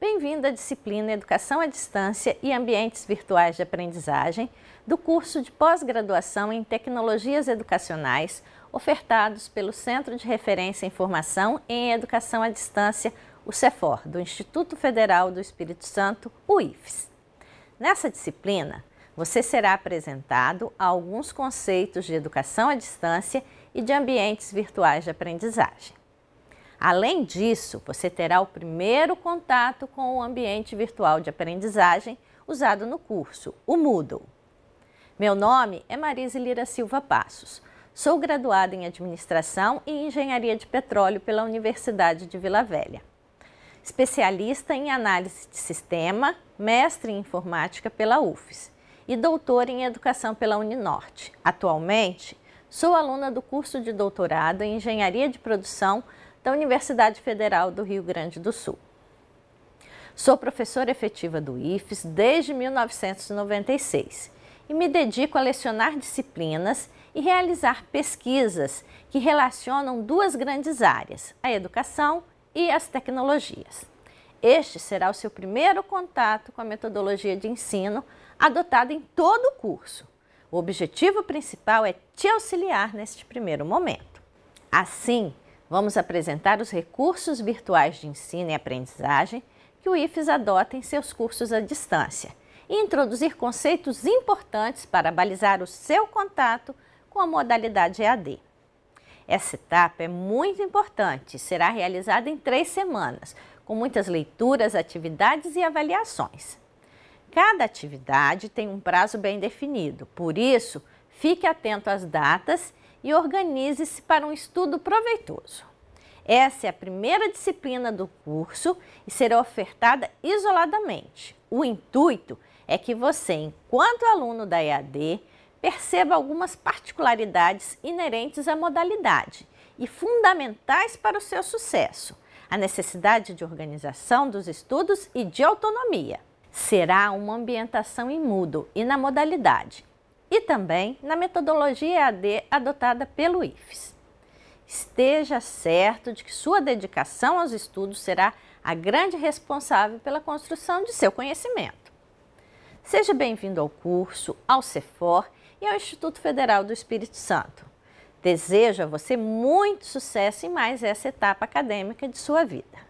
Bem-vindo à disciplina Educação à Distância e Ambientes Virtuais de Aprendizagem do curso de pós-graduação em Tecnologias Educacionais, ofertados pelo Centro de Referência em Formação em Educação à Distância, o CEFOR, do Instituto Federal do Espírito Santo, o IFES. Nessa disciplina, você será apresentado a alguns conceitos de educação à distância e de ambientes virtuais de aprendizagem. Além disso, você terá o primeiro contato com o ambiente virtual de aprendizagem usado no curso, o Moodle. Meu nome é Marise Lira Silva Passos. Sou graduada em Administração e Engenharia de Petróleo pela Universidade de Vila Velha. Especialista em Análise de Sistema, mestre em Informática pela UFES e doutora em Educação pela Uninorte. Atualmente, sou aluna do curso de doutorado em Engenharia de Produção da Universidade Federal do Rio Grande do Sul. Sou professora efetiva do IFES desde 1996 e me dedico a lecionar disciplinas e realizar pesquisas que relacionam duas grandes áreas, a educação e as tecnologias. Este será o seu primeiro contato com a metodologia de ensino adotada em todo o curso. O objetivo principal é te auxiliar neste primeiro momento. Assim, Vamos apresentar os recursos virtuais de ensino e aprendizagem que o IFES adota em seus cursos à distância e introduzir conceitos importantes para balizar o seu contato com a modalidade EAD. Essa etapa é muito importante e será realizada em três semanas, com muitas leituras, atividades e avaliações. Cada atividade tem um prazo bem definido, por isso, fique atento às datas e organize-se para um estudo proveitoso. Essa é a primeira disciplina do curso e será ofertada isoladamente. O intuito é que você, enquanto aluno da EAD, perceba algumas particularidades inerentes à modalidade e fundamentais para o seu sucesso, a necessidade de organização dos estudos e de autonomia. Será uma ambientação em Moodle e na modalidade, e também na metodologia AD adotada pelo IFES. Esteja certo de que sua dedicação aos estudos será a grande responsável pela construção de seu conhecimento. Seja bem-vindo ao curso, ao CEFOR e ao Instituto Federal do Espírito Santo. Desejo a você muito sucesso em mais essa etapa acadêmica de sua vida.